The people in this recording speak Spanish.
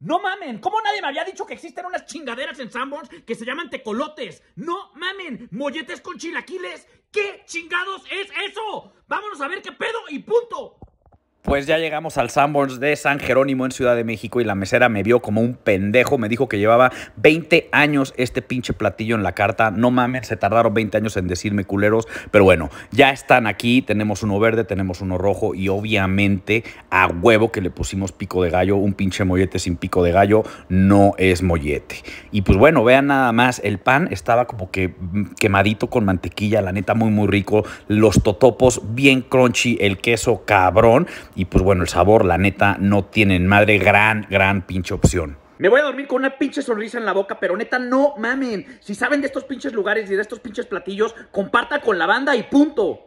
No mamen, ¿cómo nadie me había dicho que existen unas chingaderas en Sanborns que se llaman tecolotes? No mamen, molletes con chilaquiles. ¿Qué chingados es eso? Vámonos a ver qué pedo y punto. Pues ya llegamos al Sanborns de San Jerónimo en Ciudad de México y la mesera me vio como un pendejo. Me dijo que llevaba 20 años este pinche platillo en la carta. No mames, se tardaron 20 años en decirme culeros. Pero bueno, ya están aquí. Tenemos uno verde, tenemos uno rojo y obviamente a huevo que le pusimos pico de gallo. Un pinche mollete sin pico de gallo no es mollete. Y pues bueno, vean nada más. El pan estaba como que mm, quemadito con mantequilla. La neta, muy, muy rico. Los totopos bien crunchy. El queso cabrón y pues bueno, el sabor, la neta, no tienen madre. Gran, gran pinche opción. Me voy a dormir con una pinche sonrisa en la boca, pero neta, no mamen. Si saben de estos pinches lugares y de estos pinches platillos, compartan con la banda y punto.